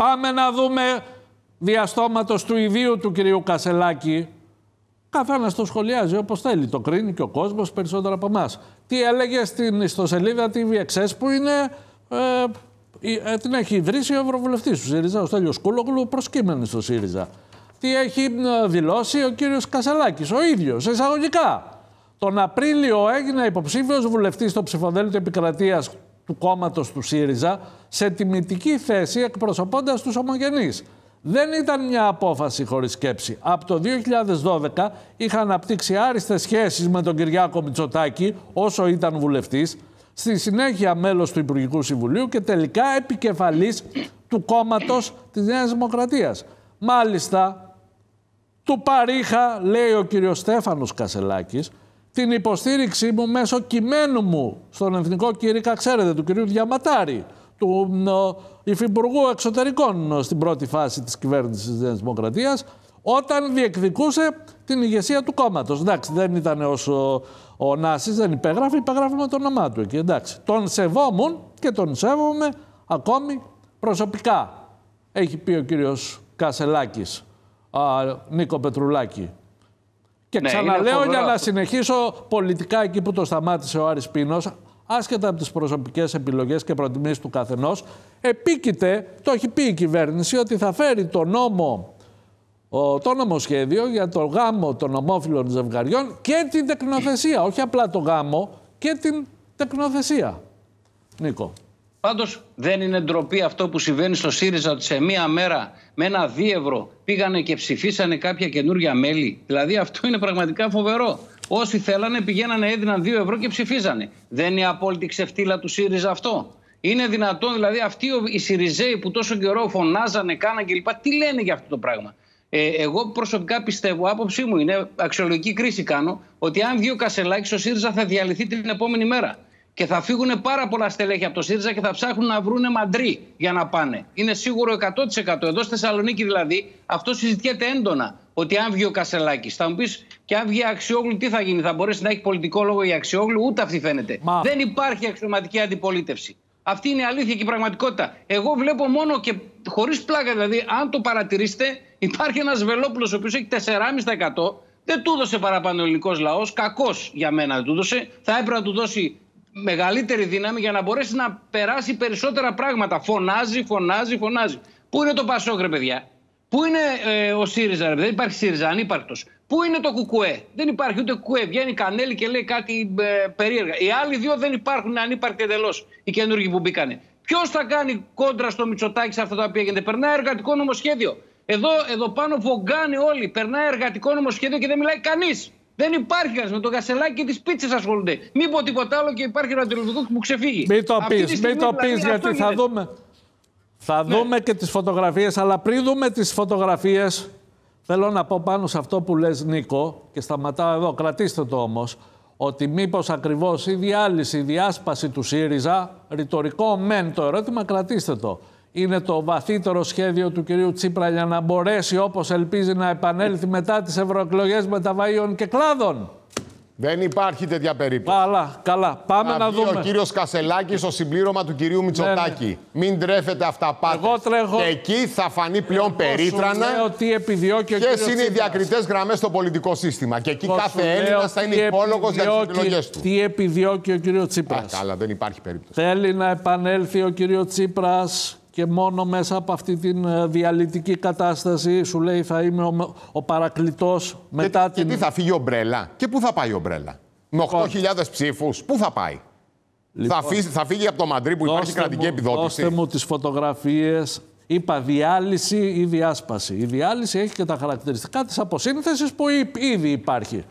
Πάμε να δούμε διαστόματος του ιδίου του κυρίου Κασελάκη. Καθένας το σχολιάζει όπως θέλει. Το κρίνει και ο κόσμος περισσότερο από εμάς. Τι έλεγε στην ιστοσελίδα TVXS που είναι. Ε, ε, την έχει ιδρύσει ο Ευρωβουλευτής του ΣΥΡΙΖΑ, ο Στέλιος Κούλογλου, προσκύμενο στο ΣΥΡΙΖΑ. Τι έχει ε, δηλώσει ο κύριος Κασελάκης, ο ίδιος, εισαγωγικά. Τον Απρίλιο έγινε υποψήφιος βουλευτής στο ψηφοδέλτιο επικρατείας του κόμματος του ΣΥΡΙΖΑ σε τιμητική θέση εκπροσωπώντας τους ομογενείς. Δεν ήταν μια απόφαση χωρίς σκέψη. Από το 2012 είχαν αναπτύξει άριστες σχέσεις με τον Κυριάκο Μητσοτάκη όσο ήταν βουλευτής, στη συνέχεια μέλος του Υπουργικού Συμβουλίου και τελικά επικεφαλής του κόμματος της Νέας Δημοκρατίας. Μάλιστα, του παρήχα, λέει ο κύριος Στέφανος Κασελάκης, την υποστήριξή μου μέσω κειμένου μου στον Εθνικό Κήρυκα, ξέρετε, του κυρίου Διαματάρη, του Υφυπουργού Εξωτερικών στην πρώτη φάση της κυβέρνησης της Δημοκρατίας, όταν διεκδικούσε την ηγεσία του κόμματος. Εντάξει, δεν ήταν ως ο, ο Νάσης, δεν υπέγραφε, υπέγραφε με το όνομά του εκεί, εντάξει. Τον σεβόμουν και τον σέβομαι ακόμη προσωπικά. Έχει πει ο κύριος Κασελάκης, α, Νίκο Πετρουλάκη, και ναι, ξαναλέω για να συνεχίσω πολιτικά εκεί που το σταμάτησε ο Άρης Πίνος, άσχετα από τις προσωπικές επιλογές και προτιμήσεις του καθενός, επίκειται, το έχει πει η κυβέρνηση, ότι θα φέρει το νόμο το νομοσχέδιο για το γάμο των ομόφυλων ζευγαριών και την τεκνοθεσία. Όχι απλά το γάμο, και την τεκνοθεσία. Νίκο. Πάντως δεν είναι ντροπή αυτό που συμβαίνει στο ΣΥΡΙΖΑ ότι σε μία μέρα με ένα δίευρο πήγανε και ψηφίσανε κάποια καινούργια μέλη. Δηλαδή αυτό είναι πραγματικά φοβερό. Όσοι θέλανε πηγαίνανε, έδιναν δύο ευρώ και ψηφίζανε. Δεν είναι η απόλυτη ξεφτύλα του ΣΥΡΙΖΑ αυτό. Είναι δυνατόν δηλαδή αυτοί οι ΣΥΡΙΖΕΙ που τόσο καιρό φωνάζανε, κάναν κλπ. Τι λένε για αυτό το πράγμα. Ε, εγώ προσωπικά πιστεύω, άποψή μου είναι, αξιολογική κρίση κάνω, ότι αν βγει ο Κασελάκης, ο ΣΥΡΙΖΑ θα διαλυθεί την επόμενη μέρα. Και θα φύγουν πάρα πολλά στελέχη από το ΣΥΡΙΖΑ και θα ψάχνουν να βρούνε μαντρί για να πάνε. Είναι σίγουρο 100%. Εδώ στη Θεσσαλονίκη δηλαδή αυτό συζητιέται έντονα. Ότι αν βγει ο Κασελάκης, θα μου πεις και αν βγει αξιόγλου, τι θα γίνει, θα μπορέσει να έχει πολιτικό λόγο η αξιόγλου, ούτε αυτή φαίνεται. Δεν υπάρχει αξιωματική αντιπολίτευση. Αυτή είναι η αλήθεια και η πραγματικότητα. Εγώ βλέπω μόνο και χωρίς πλάκα, δηλαδή, αν το παρατηρήσετε, υπάρχει ένας Βελόπουλος ο οποίος έχει 4,5%. Δεν του έδωσε παραπάνω ο ελληνικός λαός. Κακός για μένα δεν του έδωσε. Θα έπρεπε να του δώσει μεγαλύτερη δύναμη για να μπορέσει να περάσει περισσότερα πράγματα. Φωνάζει, φωνάζει, φωνάζει. Πού είναι το Κουκουρέ. Δεν υπάρχει ούτε κουέβει κανένη και λέει κάτι παιδιά. Πού είναι ε, ο ΣΥΡΙΖΑ, ρε Δεν υπάρχει ΣΥΡΙΖΑ, ανύπαρκτος. Πού είναι το Κουκουέ. Δεν υπάρχει ούτε Κουκουέ. Βγαίνει Κανέλη και λέει κάτι ε, περίεργα. Οι άλλοι δύο δεν υπάρχουν, είναι ανύπαρκτοι εντελώς. Οι καινούργοι που ειναι το κουκουε δεν υπαρχει ουτε ΚΚΕ. βγαινει κανελη και λεει κατι ε περιεργα οι αλλοι δυο δεν υπαρχουν ανυπαρκτοι εντελω οι καινουργοι που μπηκανε Ποιος θα κάνει κόντρα στο Μητσοτάκι σε αυτά τα οποία γίνεται. Περνάει εργατικό νομοσχέδιο. Εδώ, εδώ πάνω βογκάνε όλοι. Περνάει εργατικό νομοσχέδιο και δεν μιλάει κανείς. Δεν υπάρχει κανένα. Με το κασελάκι και τις πίτσες ασχολούνται. Μην τίποτα άλλο και υπάρχει ένα τηλεοδικό που ξεφύγει. Μην το πεις, μην το δηλαδή, πεις, γιατί θα δούμε. Θα ναι. δούμε και τις φωτογραφίες, αλλά πριν δούμε τις φωτογραφίες, θέλω να πω πάνω σε αυτό που λες Νίκο και σταματάω εδώ, κρατήστε το όμως, ότι μήπως ακριβώς η διάλυση, η διάσπαση του ΣΥΡΙΖΑ, ρητορικό μεν το ερώτημα, κρατήστε το, είναι το βαθύτερο σχέδιο του κυρίου Τσίπρα για να μπορέσει όπως ελπίζει να επανέλθει μετά τις ευρωεκλογές μεταβαίων και κλάδων. Δεν υπάρχει τέτοια περίπτωση. Καλά, καλά. Πάμε να, να δούμε. Ο κύριος Κασελάκης στο συμπλήρωμα του κυρίου Μητσοτάκη. Ναι, ναι. Μην τρέφετε αυτά Εγώ τρέχω. Και εκεί θα φανεί πλέον Εγώ περίτρανα. ότι επιδιώκει ο Ποιες είναι οι διακριτές γραμμές στο πολιτικό σύστημα. Και εκεί Εγώ κάθε Έλληνας θα είναι υπόλογος για τις εκλογές του. Τι επιδιώκει ο κύριος Τσίπρας. Καλά, δεν υπάρχει περίπτωση. Θέλει να επανέλθει ο κύριος Τσίπρας και μόνο μέσα από αυτή τη ε, διαλυτική κατάσταση σου λέει θα είμαι ο, ο παρακλητός μετά την... Και τι θα φύγει ο Μπρέλα και πού θα πάει ο Μπρέλα. Με 8.000 λοιπόν. ψήφου, λοιπόν. που θα παει θα φυγει θα φυγει κρατική επιδότηση. Δώστε μου τις φωτογραφίες. Είπα διάλυση ή διάσπαση. Η διάλυση έχει και τα χαρακτηριστικά της αποσύνθεσης που ήδη υπάρχει.